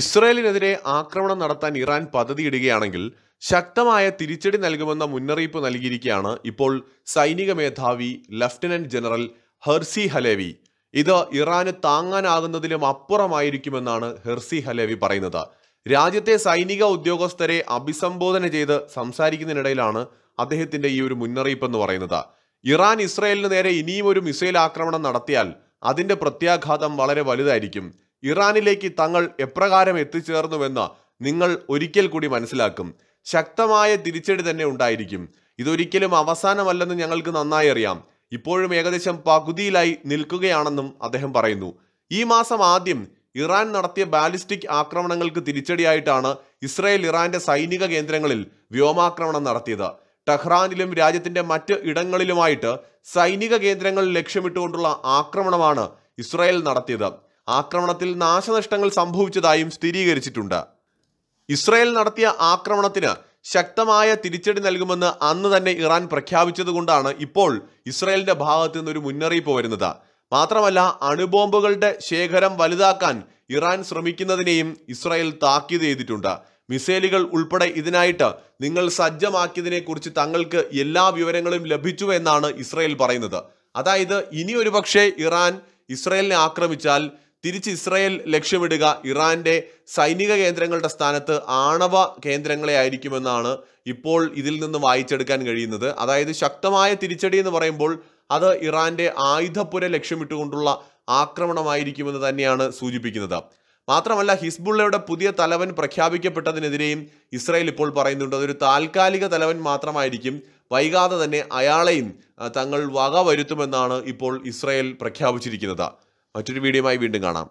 ഇസ്രയേലിനെതിരെ ആക്രമണം നടത്താൻ ഇറാൻ പദ്ധതിയിടുകയാണെങ്കിൽ ശക്തമായ തിരിച്ചടി നൽകുമെന്ന മുന്നറിയിപ്പ് നൽകിയിരിക്കുകയാണ് ഇപ്പോൾ സൈനിക മേധാവി ലഫ്റ്റനന്റ് ജനറൽ ഹെർസി ഹലേവി ഇത് ഇറാന് താങ്ങാനാകുന്നതിലും അപ്പുറമായിരിക്കുമെന്നാണ് ഹെർസി ഹലേവി പറയുന്നത് രാജ്യത്തെ സൈനിക ഉദ്യോഗസ്ഥരെ അഭിസംബോധന ചെയ്ത് സംസാരിക്കുന്നതിനിടയിലാണ് അദ്ദേഹത്തിന്റെ ഈ ഒരു മുന്നറിയിപ്പ് എന്ന് പറയുന്നത് ഇറാൻ ഇസ്രയേലിന് നേരെ ഇനിയും ഒരു മിസൈൽ ആക്രമണം നടത്തിയാൽ അതിന്റെ പ്രത്യാഘാതം വളരെ വലുതായിരിക്കും ഇറാനിലേക്ക് തങ്ങൾ എപ്രകാരം എത്തിച്ചേർന്നുവെന്ന് നിങ്ങൾ ഒരിക്കൽ കൂടി മനസ്സിലാക്കും ശക്തമായ തിരിച്ചടി തന്നെ ഉണ്ടായിരിക്കും ഇതൊരിക്കലും അവസാനമല്ലെന്ന് ഞങ്ങൾക്ക് നന്നായി അറിയാം ഇപ്പോഴും ഏകദേശം പകുതിയിലായി നിൽക്കുകയാണെന്നും അദ്ദേഹം പറയുന്നു ഈ മാസം ആദ്യം ഇറാൻ നടത്തിയ ബാലിസ്റ്റിക് ആക്രമണങ്ങൾക്ക് തിരിച്ചടിയായിട്ടാണ് ഇസ്രയേൽ ഇറാന്റെ സൈനിക കേന്ദ്രങ്ങളിൽ വ്യോമാക്രമണം നടത്തിയത് ടെഹ്റാനിലും രാജ്യത്തിന്റെ മറ്റ് ഇടങ്ങളിലുമായിട്ട് സൈനിക കേന്ദ്രങ്ങൾ ലക്ഷ്യമിട്ടുകൊണ്ടുള്ള ആക്രമണമാണ് ഇസ്രായേൽ നടത്തിയത് ആക്രമണത്തിൽ നാശനഷ്ടങ്ങൾ സംഭവിച്ചതായും സ്ഥിരീകരിച്ചിട്ടുണ്ട് ഇസ്രയേൽ നടത്തിയ ആക്രമണത്തിന് ശക്തമായ തിരിച്ചടി നൽകുമെന്ന് അന്ന് തന്നെ ഇറാൻ പ്രഖ്യാപിച്ചതുകൊണ്ടാണ് ഇപ്പോൾ ഇസ്രയേലിന്റെ ഭാഗത്തു നിന്നൊരു മുന്നറിയിപ്പ് വരുന്നത് മാത്രമല്ല അണുബോംബുകളുടെ ശേഖരം വലുതാക്കാൻ ഇറാൻ ശ്രമിക്കുന്നതിനെയും ഇസ്രായേൽ താക്കീത് ചെയ്തിട്ടുണ്ട് മിസൈലുകൾ ഉൾപ്പെടെ ഇതിനായിട്ട് നിങ്ങൾ സജ്ജമാക്കിയതിനെക്കുറിച്ച് തങ്ങൾക്ക് എല്ലാ വിവരങ്ങളും ലഭിച്ചു എന്നാണ് ഇസ്രായേൽ പറയുന്നത് അതായത് ഇനി ഒരുപക്ഷെ ഇറാൻ ഇസ്രായേലിനെ ആക്രമിച്ചാൽ തിരിച്ച് ഇസ്രയേൽ ലക്ഷ്യമിടുക ഇറാന്റെ സൈനിക കേന്ദ്രങ്ങളുടെ സ്ഥാനത്ത് ആണവ കേന്ദ്രങ്ങളെ ആയിരിക്കുമെന്നാണ് ഇപ്പോൾ ഇതിൽ നിന്ന് വായിച്ചെടുക്കാൻ കഴിയുന്നത് അതായത് ശക്തമായ തിരിച്ചടി എന്ന് പറയുമ്പോൾ അത് ഇറാന്റെ ആയുധപ്പുര ലക്ഷ്യമിട്ടുകൊണ്ടുള്ള ആക്രമണമായിരിക്കുമെന്ന് തന്നെയാണ് സൂചിപ്പിക്കുന്നത് മാത്രമല്ല ഹിസ്ബുള്ളയുടെ പുതിയ തലവൻ പ്രഖ്യാപിക്കപ്പെട്ടതിനെതിരെയും ഇസ്രായേൽ ഇപ്പോൾ പറയുന്നുണ്ട് അതൊരു താൽക്കാലിക തലവൻ മാത്രമായിരിക്കും വൈകാതെ തന്നെ അയാളെയും തങ്ങൾ വക വരുത്തുമെന്നാണ് ഇപ്പോൾ ഇസ്രായേൽ പ്രഖ്യാപിച്ചിരിക്കുന്നത് മറ്റൊരു വീഡിയോയുമായി വീണ്ടും കാണാം